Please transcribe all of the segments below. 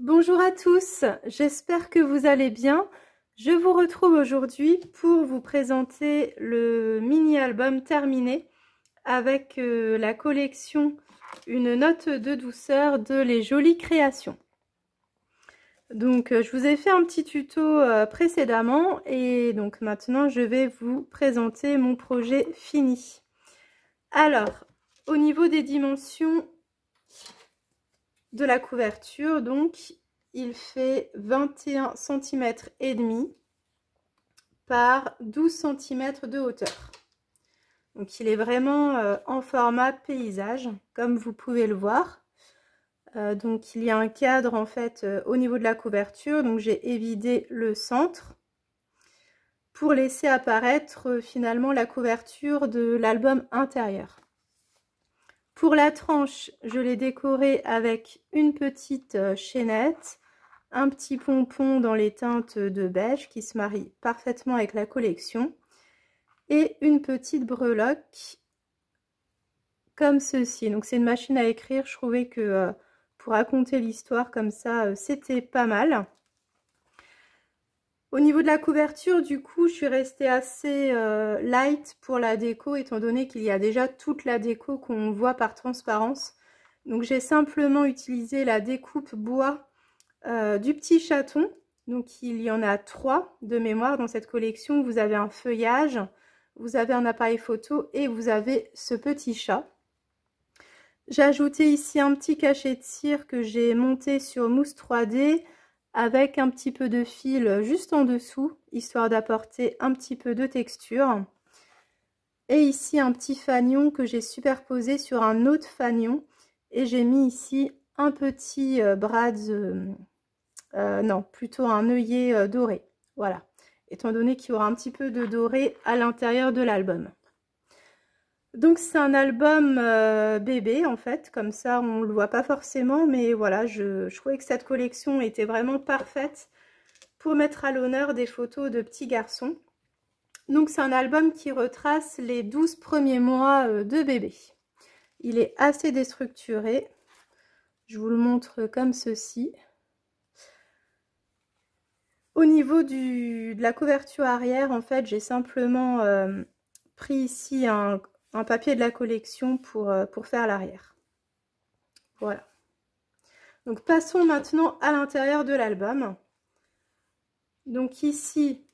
Bonjour à tous, j'espère que vous allez bien. Je vous retrouve aujourd'hui pour vous présenter le mini-album terminé avec euh, la collection Une note de douceur de Les Jolies Créations. Donc euh, je vous ai fait un petit tuto euh, précédemment et donc maintenant je vais vous présenter mon projet fini. Alors, au niveau des dimensions, de la couverture. Donc, il fait 21 cm et demi par 12 cm de hauteur. Donc il est vraiment euh, en format paysage, comme vous pouvez le voir. Euh, donc il y a un cadre en fait euh, au niveau de la couverture, donc j'ai évidé le centre pour laisser apparaître finalement la couverture de l'album intérieur. Pour la tranche, je l'ai décorée avec une petite euh, chaînette, un petit pompon dans les teintes de beige qui se marie parfaitement avec la collection et une petite breloque comme ceci. Donc c'est une machine à écrire, je trouvais que euh, pour raconter l'histoire comme ça, euh, c'était pas mal. Au niveau de la couverture, du coup, je suis restée assez euh, light pour la déco, étant donné qu'il y a déjà toute la déco qu'on voit par transparence. Donc j'ai simplement utilisé la découpe bois euh, du petit chaton. Donc il y en a trois de mémoire dans cette collection. Vous avez un feuillage, vous avez un appareil photo et vous avez ce petit chat. J'ai ajouté ici un petit cachet de cire que j'ai monté sur mousse 3D avec un petit peu de fil juste en dessous, histoire d'apporter un petit peu de texture. Et ici un petit fanion que j'ai superposé sur un autre fanion. Et j'ai mis ici un petit euh, bras euh, euh, non, plutôt un œillet doré. Voilà, étant donné qu'il y aura un petit peu de doré à l'intérieur de l'album. Donc c'est un album euh, bébé en fait, comme ça on le voit pas forcément, mais voilà, je, trouvais que cette collection était vraiment parfaite pour mettre à l'honneur des photos de petits garçons. Donc c'est un album qui retrace les 12 premiers mois euh, de bébé. Il est assez déstructuré, je vous le montre comme ceci. Au niveau du, de la couverture arrière, en fait, j'ai simplement... Euh, pris ici un, papier de la collection pour, euh, pour faire l'arrière. Voilà. Donc passons maintenant à l'intérieur de l'album. Donc ici,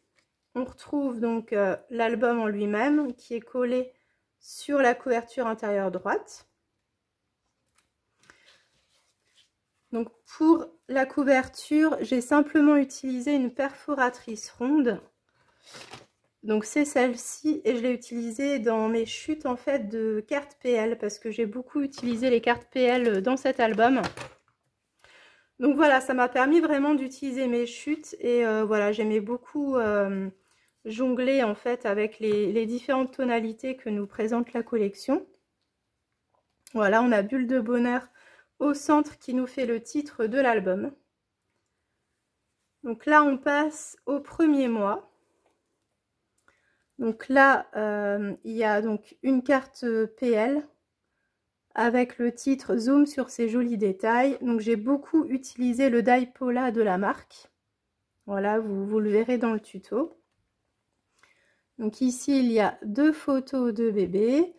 on retrouve donc euh, l'album en lui-même qui est collé sur la couverture intérieure droite. Donc pour la couverture, j'ai simplement utilisé une perforatrice ronde donc c'est celle-ci et je l'ai utilisée dans mes chutes en fait de cartes PL parce que j'ai beaucoup utilisé les cartes PL dans cet album. Donc voilà, ça m'a permis vraiment d'utiliser mes chutes et euh, voilà, j'aimais beaucoup euh, jongler en fait avec les, différentes tonalités que nous présente la collection. Voilà, on a Bulle de Bonheur au centre qui nous fait le titre de l'album. Donc là, on passe au premier mois. Donc là, euh, il y a donc une carte euh, PL avec le titre Zoom sur ces jolis détails. Donc j'ai beaucoup utilisé le die de la marque. Voilà, vous, le verrez dans le tuto. Donc ici, il y a deux photos de bébé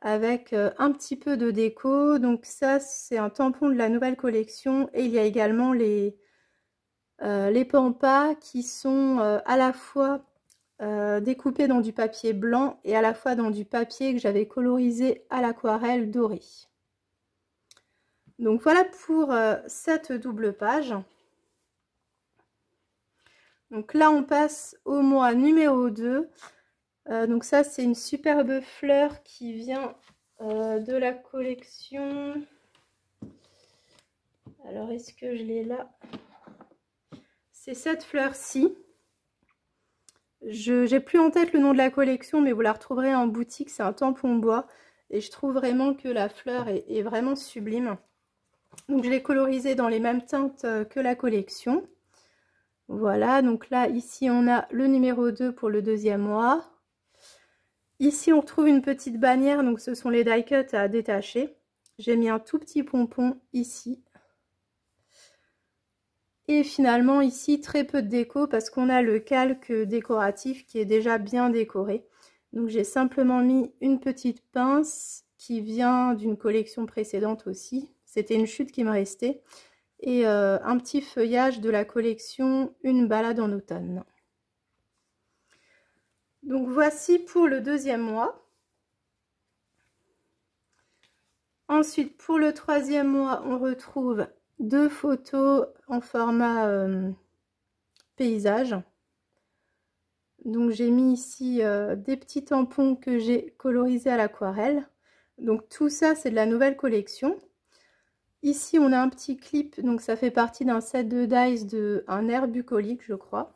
avec euh, un petit peu de déco. Donc ça, c'est un tampon de la nouvelle collection. Et il y a également les, les pampas qui sont à la fois euh, découpé dans du papier blanc et à la fois dans du papier que j'avais colorisé à l'aquarelle dorée. Donc voilà pour euh, cette double page. Donc là on passe au mois numéro 2. Euh, donc ça c'est une superbe fleur qui vient de la collection. Alors est-ce que je l'ai là C'est cette fleur-ci. Je n'ai plus en tête le nom de la collection, mais vous la retrouverez en boutique. C'est un tampon bois. Et je trouve vraiment que la fleur est, vraiment sublime. Donc je l'ai colorisée dans les mêmes teintes euh, que la collection. Voilà, donc là, ici, on a le numéro 2 pour le deuxième mois. Ici, on retrouve une petite bannière, donc ce sont les die-cuts à détacher. J'ai mis un tout petit pompon ici et finalement ici très peu de déco parce qu'on a le calque décoratif qui est déjà bien décoré. Donc j'ai simplement mis une petite pince qui vient d'une collection précédente aussi. C'était une chute qui me restait. Et euh, un petit feuillage de la collection Une balade en automne. Donc voici pour le deuxième mois. Ensuite, pour le troisième mois, on retrouve deux photos en format euh, paysage. Donc j'ai mis ici euh, des petits tampons que j'ai colorisés à l'aquarelle. Donc tout ça c'est de la nouvelle collection. Ici on a un petit clip, donc ça fait partie d'un set de dice de un air bucolique je crois.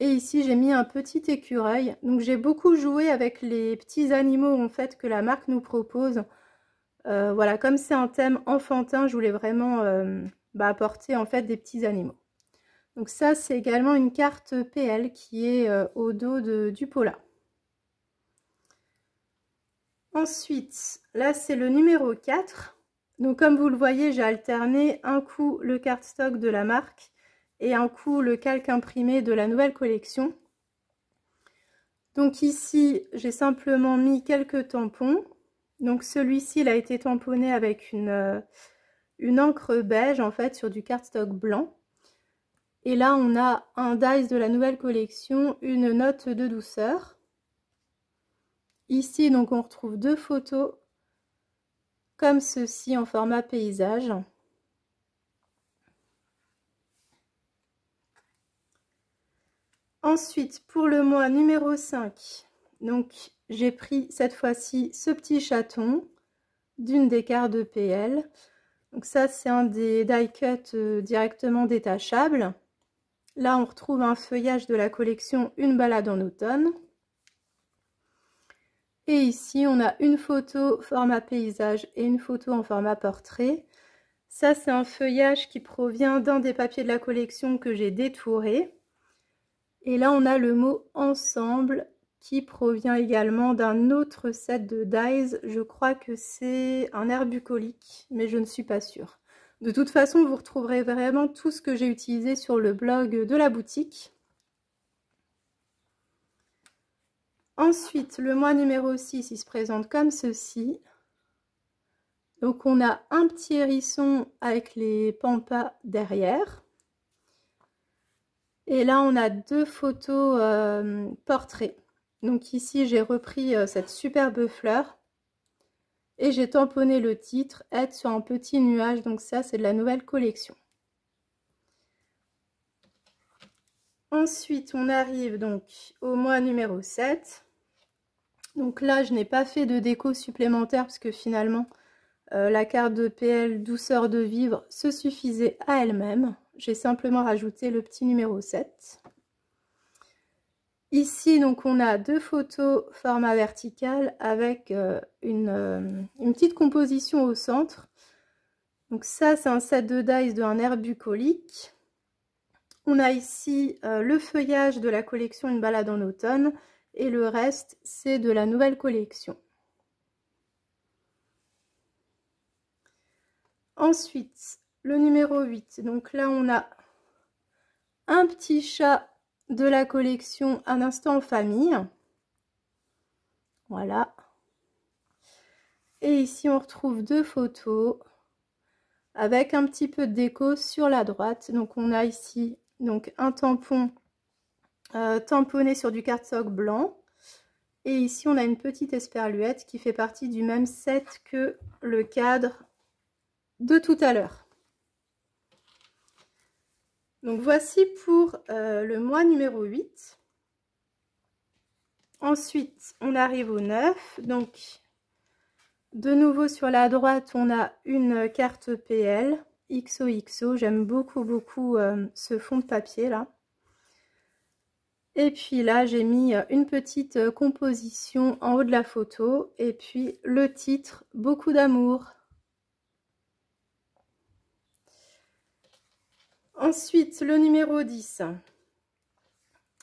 Et ici j'ai mis un petit écureuil. Donc j'ai beaucoup joué avec les petits animaux en fait que la marque nous propose euh, voilà, comme c'est un thème enfantin, je voulais vraiment euh, bah, apporter en fait des petits animaux. Donc ça, c'est également une carte PL qui est euh, au dos du Pola. Ensuite, là, c'est le numéro 4. Donc comme vous le voyez, j'ai alterné un coup le cardstock de la marque et un coup le calque imprimé de la nouvelle collection. Donc ici, j'ai simplement mis quelques tampons donc celui-ci, il a été tamponné avec une, euh, une encre beige en fait sur du cardstock blanc. Et là, on a un dice de la nouvelle collection, une note de douceur. Ici, donc, on retrouve deux photos comme ceci en format paysage. Ensuite, pour le mois numéro 5, donc j'ai pris cette fois-ci ce petit chaton d'une des cartes de PL. Donc ça c'est un des die cuts euh, directement détachables. Là on retrouve un feuillage de la collection Une balade en automne. Et ici on a une photo format paysage et une photo en format portrait. Ça c'est un feuillage qui provient d'un des papiers de la collection que j'ai détouré. Et là on a le mot ensemble provient également d'un autre set de dyes. Je crois que c'est un herbucolique mais je ne suis pas sûre. De toute façon, vous retrouverez vraiment tout ce que j'ai utilisé sur le blog de la boutique. Ensuite, le mois numéro 6, il se présente comme ceci. Donc on a un petit hérisson avec les pampas derrière. Et là, on a deux photos euh, portraits. Donc ici, j'ai repris euh, cette superbe fleur et j'ai tamponné le titre « Être sur un petit nuage ». Donc ça, c'est de la nouvelle collection. Ensuite, on arrive donc au mois numéro 7. Donc là, je n'ai pas fait de déco supplémentaire parce que finalement, euh, la carte de PL Douceur de vivre se suffisait à elle-même. J'ai simplement rajouté le petit numéro 7. Ici, donc, on a deux photos format vertical avec euh, euh, une, petite composition au centre. Donc ça, c'est un set de dice de un air bucolique. On a ici euh, le feuillage de la collection Une balade en automne et le reste, c'est de la nouvelle collection. Ensuite, le numéro 8. Donc là, on a un petit chat de la collection Un instant en famille. Voilà. Et ici, on retrouve deux photos avec un petit peu de déco sur la droite. Donc, on a ici donc, un tampon euh, tamponné sur du cardstock blanc. Et ici, on a une petite esperluette qui fait partie du même set que le cadre de tout à l'heure. Donc voici pour euh, le mois numéro 8. Ensuite, on arrive au 9. Donc, de nouveau sur la droite, on a une carte PL XOXO. J'aime beaucoup, beaucoup euh, ce fond de papier là. Et puis là, j'ai mis une petite composition en haut de la photo. Et puis le titre, Beaucoup d'amour. Ensuite, le numéro 10.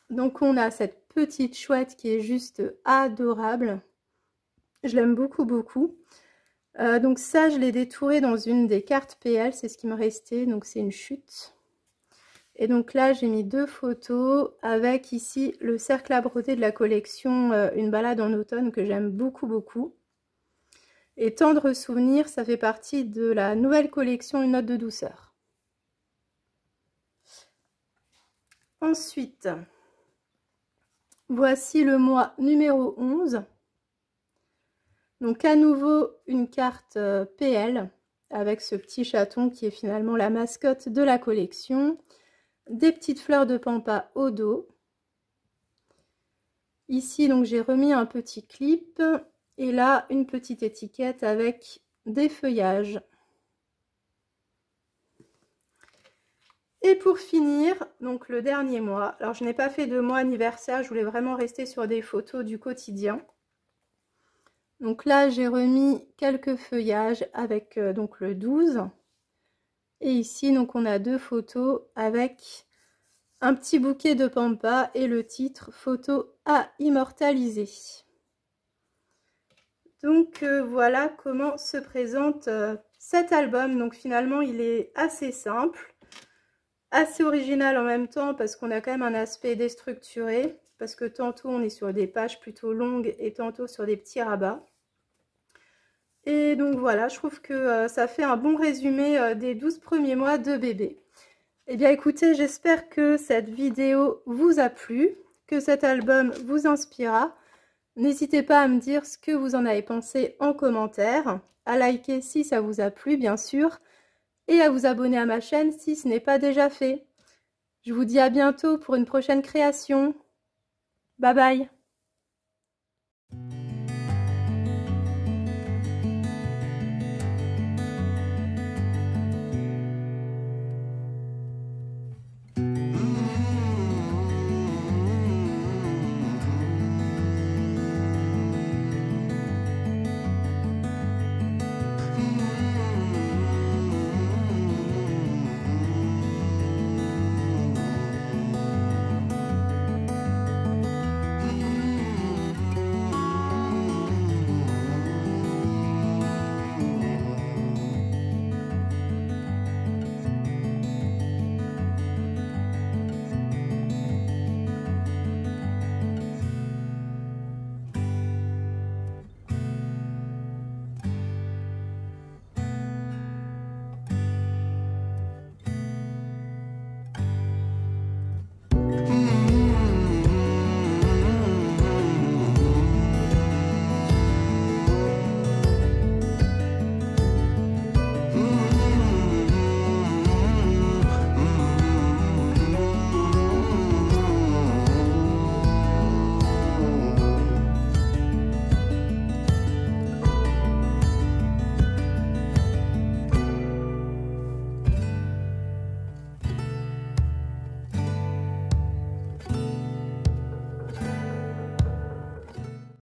Donc, on a cette petite chouette qui est juste adorable. Je l'aime beaucoup, beaucoup. Euh, donc ça, je l'ai détouré dans une des cartes PL, c'est ce qui me restait, donc c'est une chute. Et donc là, j'ai mis deux photos avec ici le cercle à broder de la collection euh, Une balade en automne que j'aime beaucoup, beaucoup. Et Tendre souvenir, ça fait partie de la nouvelle collection Une note de douceur. Ensuite, voici le mois numéro 11. Donc à nouveau une carte euh, PL avec ce petit chaton qui est finalement la mascotte de la collection. Des petites fleurs de pampa au dos. Ici donc j'ai remis un petit clip et là une petite étiquette avec des feuillages. Et pour finir, donc le dernier mois. Alors, je n'ai pas fait de mois anniversaire. Je voulais vraiment rester sur des photos du quotidien. Donc là, j'ai remis quelques feuillages avec euh, donc le 12. Et ici, donc on a deux photos avec un petit bouquet de pampa et le titre photo à immortaliser. Donc euh, voilà comment se présente euh, cet album. Donc finalement il est assez simple assez original en même temps parce qu'on a quand même un aspect déstructuré parce que tantôt on est sur des pages plutôt longues et tantôt sur des petits rabats. Et donc voilà, je trouve que euh, ça fait un bon résumé euh, des 12 premiers mois de bébé. Eh bien écoutez, j'espère que cette vidéo vous a plu, que cet album vous inspira. N'hésitez pas à me dire ce que vous en avez pensé en commentaire, à liker si ça vous a plu bien sûr, et à vous abonner à ma chaîne si ce n'est pas déjà fait. Je vous dis à bientôt pour une prochaine création. Bye bye